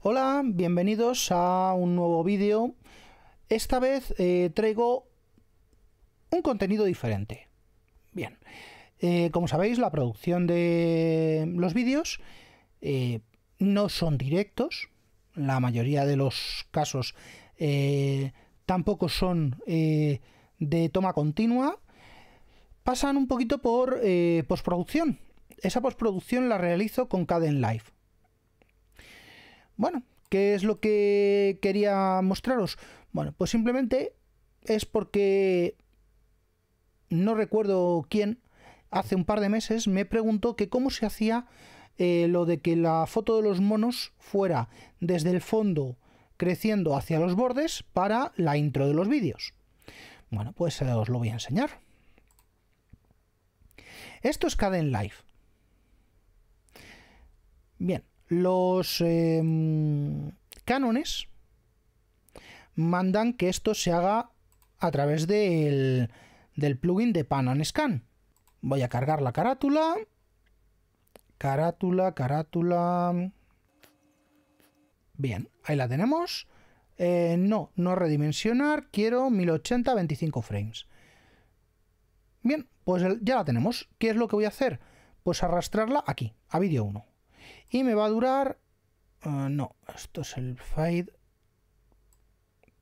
Hola, bienvenidos a un nuevo vídeo. Esta vez eh, traigo un contenido diferente. Bien, eh, como sabéis, la producción de los vídeos eh, no son directos. La mayoría de los casos tampoco son de toma continua. Pasan un poquito por postproducción. Esa postproducción la realizo con Caden Live bueno, ¿qué es lo que quería mostraros? Bueno, pues simplemente es porque no recuerdo quién, hace un par de meses me preguntó que cómo se hacía eh, lo de que la foto de los monos fuera desde el fondo creciendo hacia los bordes para la intro de los vídeos. Bueno, pues eh, os lo voy a enseñar. Esto es Caden Live. Bien, los em, cánones mandan que esto se haga a través del, plugin de Pan Scan. Voy a cargar la carátula. Carátula, carátula. Bien, ahí la tenemos. Eh, no, no redimensionar, quiero 1080 25 frames. Bien, pues ya la tenemos. ¿Qué es lo que voy a hacer? Pues arrastrarla aquí, a vídeo 1. Y me va a durar... Ah, no, esto es el fade.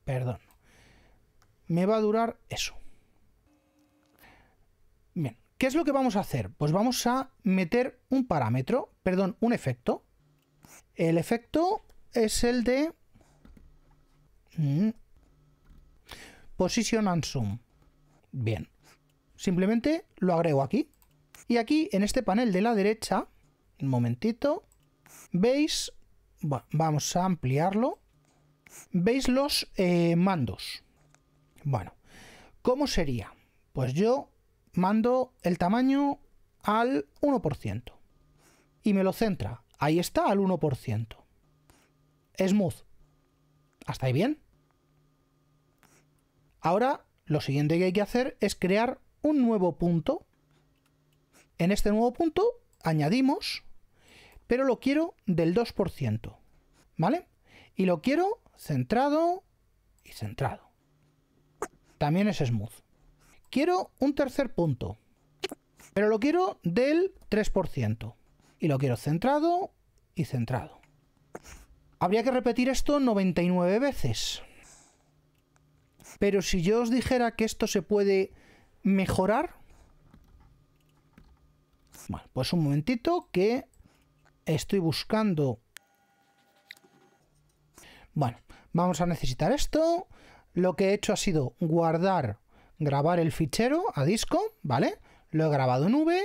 Perdón. Me va a durar eso. Bien, ¿qué es lo que vamos a hacer? Pues vamos a meter un parámetro, perdón, un efecto. El efecto es el de... Mm, position and Zoom. Bien. Simplemente lo agrego aquí. Y aquí, en este panel de la derecha, un momentito. ¿Veis? vamos a ampliarlo. ¿Veis los eh, mandos? Bueno, ¿cómo sería? Pues yo mando el tamaño al 1%. Y me lo centra. Ahí está, al 1%. Smooth. ¿Hasta ahí bien? Ahora, lo siguiente que hay que hacer es crear un nuevo punto. En este nuevo punto añadimos pero lo quiero del 2%, ¿vale? Y lo quiero centrado y centrado. También es smooth. Quiero un tercer punto, pero lo quiero del 3%. Y lo quiero centrado y centrado. Habría que repetir esto 99 veces. Pero si yo os dijera que esto se puede mejorar... Bueno, pues un momentito que Estoy buscando... Bueno, vamos a necesitar esto. Lo que he hecho ha sido guardar, grabar el fichero a disco, ¿vale? Lo he grabado en V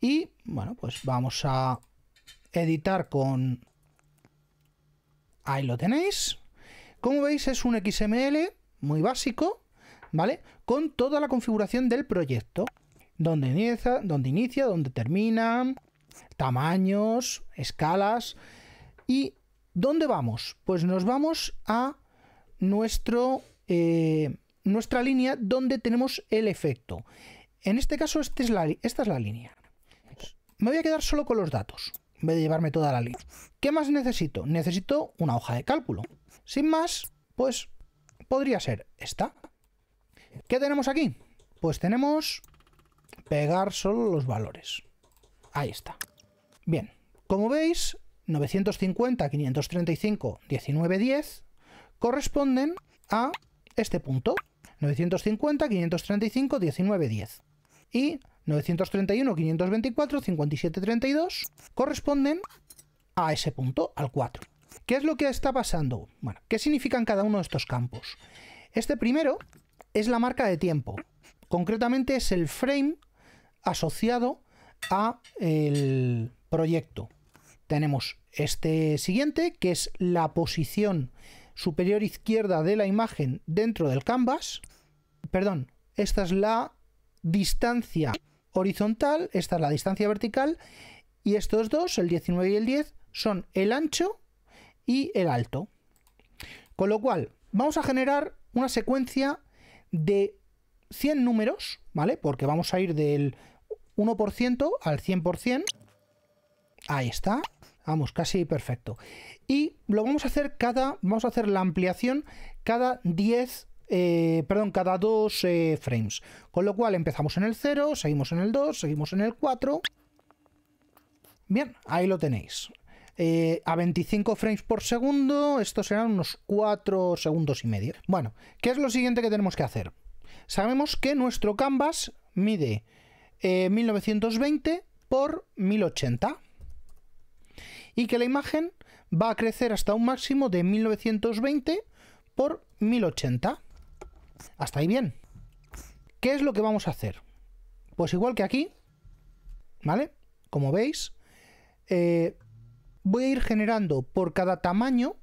y, bueno, pues vamos a editar con... Ahí lo tenéis. Como veis es un XML muy básico, ¿vale? Con toda la configuración del proyecto. Donde inicia, donde inicia, donde termina, tamaños, escalas. ¿Y dónde vamos? Pues nos vamos a nuestro, eh, nuestra línea donde tenemos el efecto. En este caso, este esta es la línea. Me voy a quedar solo con los datos, en vez de llevarme toda la línea. ¿Qué más necesito? Necesito una hoja de cálculo. Sin más, pues podría ser esta. ¿Qué tenemos aquí? Pues tenemos pegar solo los valores. Ahí está. Bien, como veis, 950, 535, 19, 10 corresponden a este punto. 950, 535, 19, 10. Y 931, 524, 57, 32 corresponden a ese punto, al 4. ¿Qué es lo que está pasando? Bueno, ¿qué significan cada uno de estos campos? Este primero es la marca de tiempo. Concretamente es el frame asociado a el, proyecto. Tenemos este siguiente, que es la posición superior izquierda de la imagen dentro del canvas. Perdón, esta es la distancia horizontal, esta es la distancia vertical, y estos dos, el 19 y el 10, son el ancho y el alto. Con lo cual, vamos a generar una secuencia de 100 números, ¿vale? Porque vamos a ir del 1% al 100%. Ahí está. Vamos, casi perfecto. Y lo vamos a hacer cada, vamos a hacer la ampliación cada 10 eh, perdón, cada 2 eh, frames. Con lo cual empezamos en el 0, seguimos en el 2, seguimos en el 4. Bien, ahí lo tenéis. Eh, a 25 frames por segundo, estos serán unos 4 segundos y medio. Bueno, ¿qué es lo siguiente que tenemos que hacer? Sabemos que nuestro canvas mide 1920 por 1080 y que la imagen va a crecer hasta un máximo de 1920 por 1080. Hasta ahí bien. ¿Qué es lo que vamos a hacer? Pues igual que aquí, ¿vale? Como veis, eh, voy a ir generando por cada tamaño,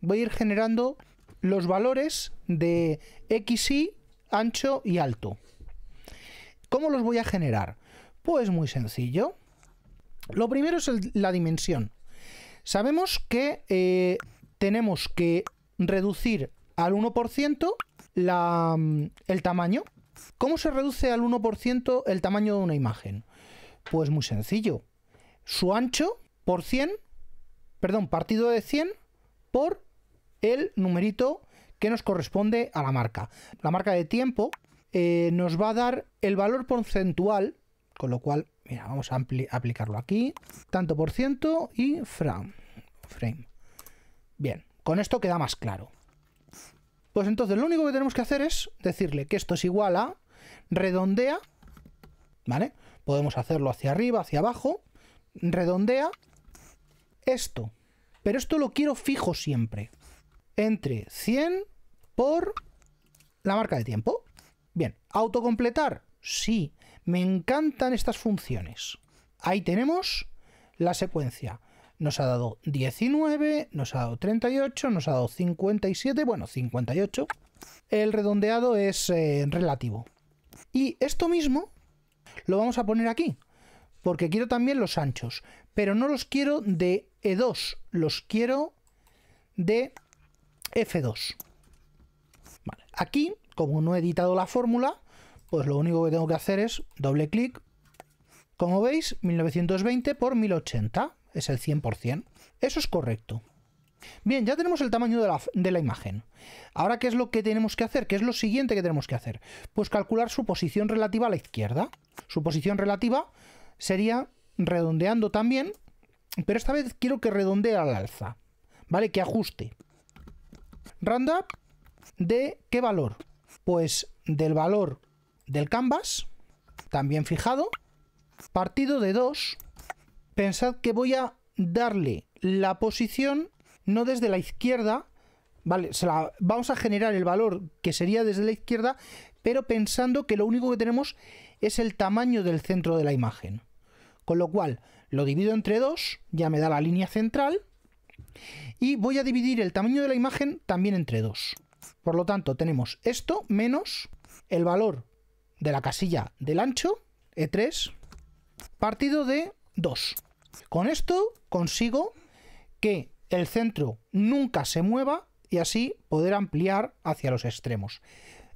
voy a ir generando los valores de Y ancho y alto. ¿Cómo los voy a generar? Pues muy sencillo. Lo primero es la dimensión. Sabemos que eh, tenemos que reducir al 1% mm, el tamaño. ¿Cómo se reduce al 1% el tamaño de una imagen? Pues muy sencillo. Su ancho por 100, perdón, partido de 100 por el numerito que nos corresponde a la marca. La marca de tiempo eh, nos va a dar el valor porcentual, con lo cual Mira, vamos a aplicarlo aquí. Tanto por ciento y frame. Bien, con esto queda más claro. Pues entonces lo único que tenemos que hacer es decirle que esto es igual a redondea, ¿vale? Podemos hacerlo hacia arriba, hacia abajo, redondea esto. Pero esto lo quiero fijo siempre. Entre 100 por la marca de tiempo. Bien, autocompletar, sí. Me encantan estas funciones. Ahí tenemos la secuencia. Nos ha dado 19, nos ha dado 38, nos ha dado 57, bueno, 58. El redondeado es eh, relativo. Y esto mismo lo vamos a poner aquí, porque quiero también los anchos, pero no los quiero de E2, los quiero de F2. Aquí, como no he editado la fórmula, pues lo único que tengo que hacer es doble clic. Como veis, 1920 por 1080 es el 100%. Eso es correcto. Bien, ya tenemos el tamaño de la, imagen. Ahora, ¿qué es lo que tenemos que hacer? ¿Qué es lo siguiente que tenemos que hacer? Pues calcular su posición relativa a la izquierda. Su posición relativa sería redondeando también, pero esta vez quiero que redondee al alza. ¿Vale? Que ajuste. Roundup, ¿de qué valor? Pues del valor del canvas, también fijado, partido de 2, pensad que voy a darle la posición no desde la izquierda, ¿vale? vamos a generar el valor que sería desde la izquierda, pero pensando que lo único que tenemos es el tamaño del centro de la imagen. Con lo cual, lo divido entre 2, ya me da la línea central, y voy a dividir el tamaño de la imagen también entre 2. Por lo tanto, tenemos esto menos el valor de la casilla del ancho, E3, partido de 2. Con esto consigo que el centro nunca se mueva y así poder ampliar hacia los extremos.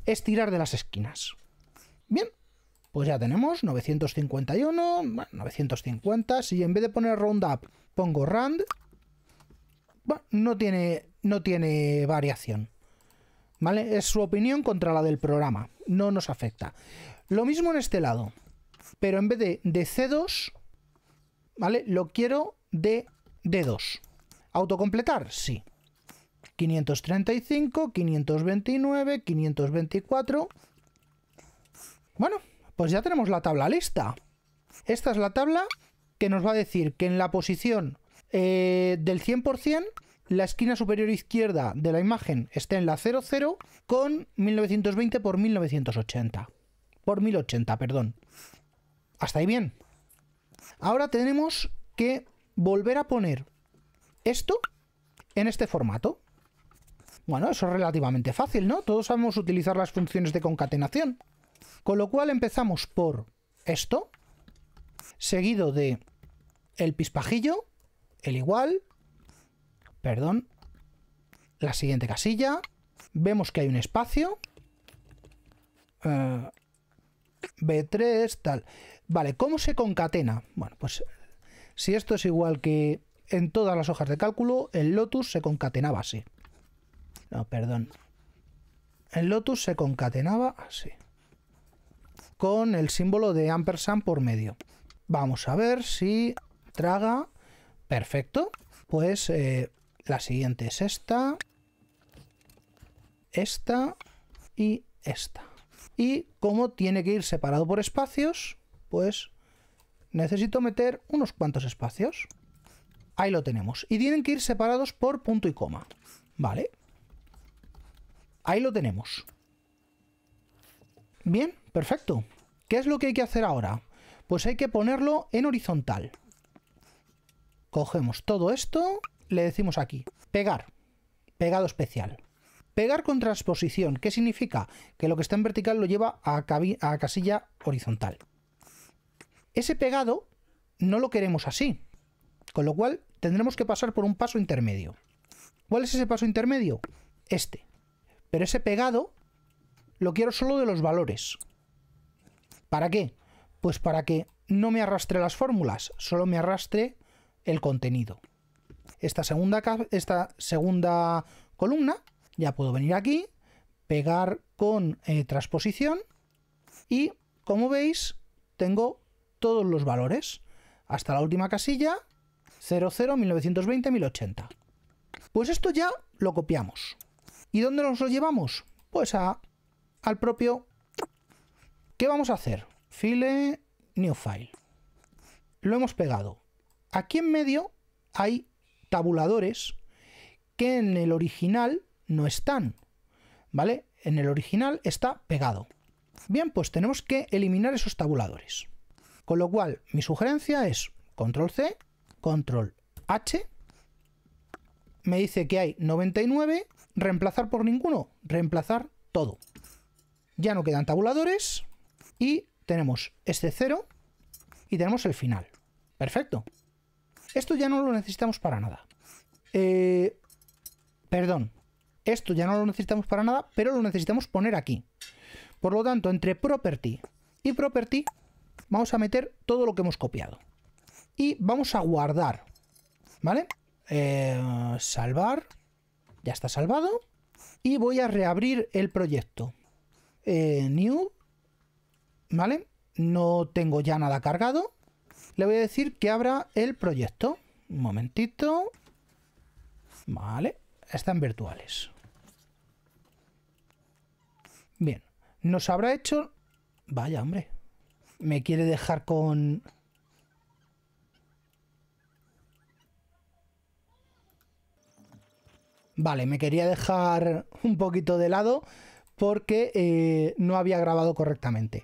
Estirar de las esquinas. Bien, pues ya tenemos 951, 950. Si en vez de poner roundup pongo rand, no, tiene, no tiene variación. ¿Vale? Es su opinión contra la del programa no nos afecta. Lo mismo en este lado, pero en vez de, de C2, ¿vale? Lo quiero de D2. ¿Autocompletar? Sí. 535, 529, 524. Bueno, pues ya tenemos la tabla lista. Esta es la tabla que nos va a decir que en la posición eh, del 100% la esquina superior izquierda de la imagen esté en la 00 con 1920 por 1980. Por 1080, perdón. Hasta ahí bien. Ahora tenemos que volver a poner esto en este formato. Bueno, eso es relativamente fácil, ¿no? Todos sabemos utilizar las funciones de concatenación. Con lo cual empezamos por esto, seguido de el pispajillo, el igual, Perdón. La siguiente casilla. Vemos que hay un espacio. Eh, B3, tal. Vale, ¿cómo se concatena? Bueno, pues si esto es igual que en todas las hojas de cálculo, el Lotus se concatenaba así. No, perdón. El Lotus se concatenaba así. Con el símbolo de ampersand por medio. Vamos a ver si traga. Perfecto. Pues eh, la siguiente es esta. Esta y esta. Y como tiene que ir separado por espacios, pues necesito meter unos cuantos espacios. Ahí lo tenemos. Y tienen que ir separados por punto y coma. Vale. Ahí lo tenemos. Bien, perfecto. ¿Qué es lo que hay que hacer ahora? Pues hay que ponerlo en horizontal. Cogemos todo esto le decimos aquí, pegar, pegado especial. Pegar con transposición, ¿qué significa? Que lo que está en vertical lo lleva a, casilla horizontal. Ese pegado no lo queremos así, con lo cual tendremos que pasar por un paso intermedio. ¿Cuál es ese paso intermedio? Este. Pero ese pegado lo quiero solo de los valores. ¿Para qué? Pues para que no me arrastre las fórmulas, solo me arrastre el contenido esta segunda, esta segunda columna. Ya puedo venir aquí, pegar con eh, transposición y como veis tengo todos los valores hasta la última casilla 00 1920 1080. Pues esto ya lo copiamos. ¿Y dónde nos lo llevamos? Pues a, al propio... ¿Qué vamos a hacer? File, new file. Lo hemos pegado. Aquí en medio hay tabuladores que en el original no están, ¿vale? En el original está pegado. Bien, pues tenemos que eliminar esos tabuladores. Con lo cual, mi sugerencia es control C, control H, me dice que hay 99, reemplazar por ninguno, reemplazar todo. Ya no quedan tabuladores y tenemos este 0 y tenemos el final. Perfecto. Esto ya no lo necesitamos para nada. Eh, perdón. Esto ya no lo necesitamos para nada, pero lo necesitamos poner aquí. Por lo tanto, entre property y property vamos a meter todo lo que hemos copiado. Y vamos a guardar. ¿Vale? Eh, salvar. Ya está salvado. Y voy a reabrir el proyecto. Eh, new. ¿Vale? No tengo ya nada cargado le voy a decir que abra el proyecto. Un momentito. Vale, están virtuales. Bien, nos habrá hecho... Vaya, hombre. Me quiere dejar con... Vale, me quería dejar un poquito de lado porque eh, no había grabado correctamente.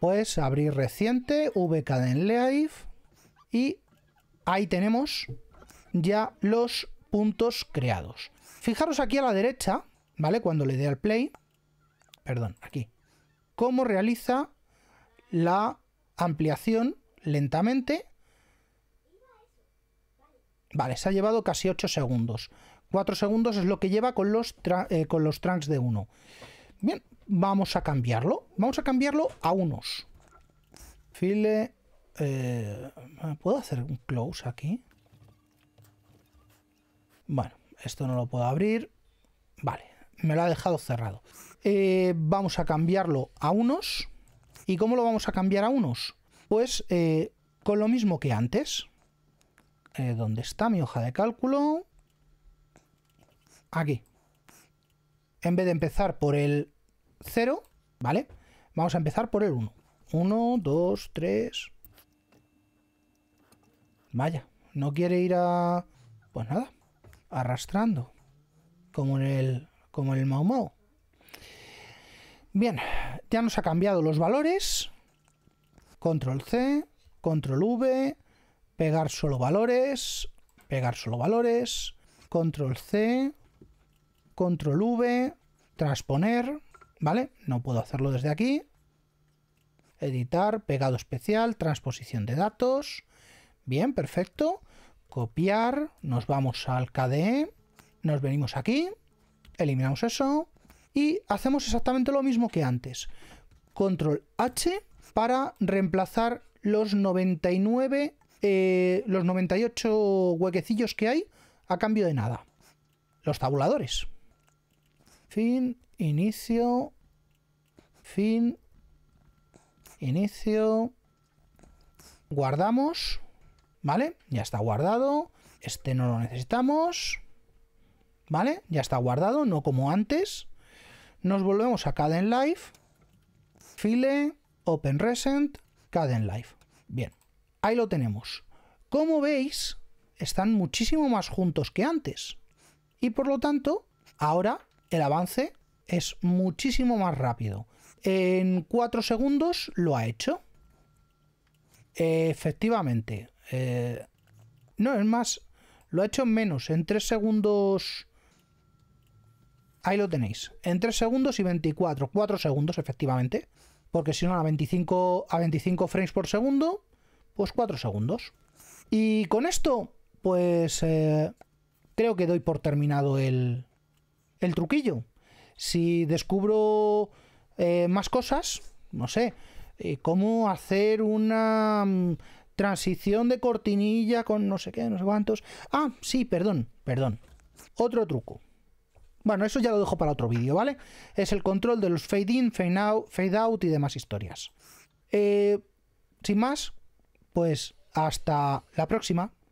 Pues abrir reciente, en y ahí tenemos ya los puntos creados. Fijaros aquí a la derecha, ¿vale? Cuando le dé al play, perdón, aquí, cómo realiza la ampliación lentamente. Vale, se ha llevado casi 8 segundos. 4 segundos es lo que lleva con los, eh, con los trunks de 1. Bien, vamos a cambiarlo. Vamos a cambiarlo a unos. File eh, ¿Puedo hacer un close aquí? Bueno, esto no lo puedo abrir. Vale, me lo ha dejado cerrado. Eh, vamos a cambiarlo a unos. ¿Y cómo lo vamos a cambiar a unos? Pues eh, con lo mismo que antes. ¿Dónde está mi hoja de cálculo? Aquí. En vez de empezar por el 0, ¿vale? Vamos a empezar por el 1. 1, 2, 3, Vaya, no quiere ir a... Pues nada, arrastrando. Como en el, como el Mau Mau. Bien, ya nos ha cambiado los valores. Control C, Control V, pegar solo valores, pegar solo valores, Control C, Control V, transponer, ¿vale? No puedo hacerlo desde aquí. Editar, pegado especial, transposición de datos, Bien, perfecto. Copiar, nos vamos al KDE, nos venimos aquí, eliminamos eso y hacemos exactamente lo mismo que antes. Control H para reemplazar los 99, eh, los 98 huequecillos que hay a cambio de nada. Los tabuladores. Fin, inicio, fin, inicio, guardamos ¿vale? Ya está guardado, este no lo necesitamos, ¿vale? Ya está guardado, no como antes. Nos volvemos a Caden live File, Open Recent, Caden Life. Bien, ahí lo tenemos. Como veis, están muchísimo más juntos que antes. Y por lo tanto, ahora el avance es muchísimo más rápido. En 4 segundos lo ha hecho. Efectivamente, eh, no, es más, lo he hecho en menos, en 3 segundos... Ahí lo tenéis, en 3 segundos y 24, 4 segundos efectivamente, porque si no a 25, a 25 frames por segundo, pues 4 segundos. Y con esto, pues eh, creo que doy por terminado el, el truquillo. Si descubro eh, más cosas, no sé, cómo hacer una mm, transición de cortinilla con no sé qué, no sé cuántos. Ah, sí, perdón, perdón. Otro truco. Bueno, eso ya lo dejo para otro vídeo, ¿vale? Es el control de los fade in, fade out, fade out y demás historias. Eh, sin más, pues hasta la próxima.